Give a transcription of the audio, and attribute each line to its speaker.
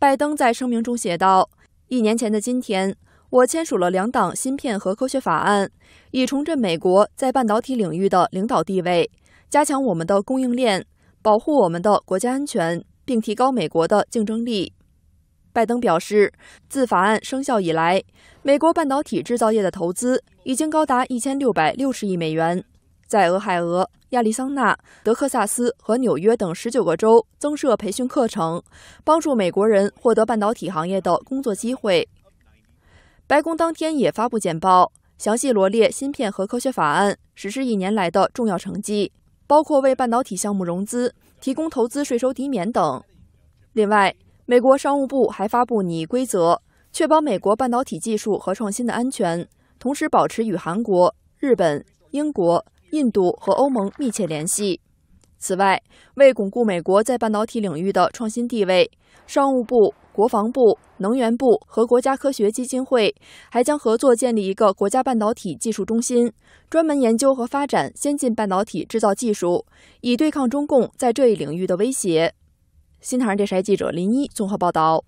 Speaker 1: 拜登在声明中写道：“一年前的今天，我签署了两党芯片和科学法案，以重振美国在半导体领域的领导地位，加强我们的供应链，保护我们的国家安全，并提高美国的竞争力。”拜登表示，自法案生效以来，美国半导体制造业的投资已经高达一千六百六十亿美元，在俄亥俄。亚利桑那、德克萨斯和纽约等十九个州增设培训课程，帮助美国人获得半导体行业的工作机会。白宫当天也发布简报，详细罗列《芯片和科学法案》实施一年来的重要成绩，包括为半导体项目融资、提供投资税收抵免等。另外，美国商务部还发布拟规则，确保美国半导体技术和创新的安全，同时保持与韩国、日本、英国。印度和欧盟密切联系。此外，为巩固美国在半导体领域的创新地位，商务部、国防部、能源部和国家科学基金会还将合作建立一个国家半导体技术中心，专门研究和发展先进半导体制造技术，以对抗中共在这一领域的威胁。新唐人电视台记者林一综合报道。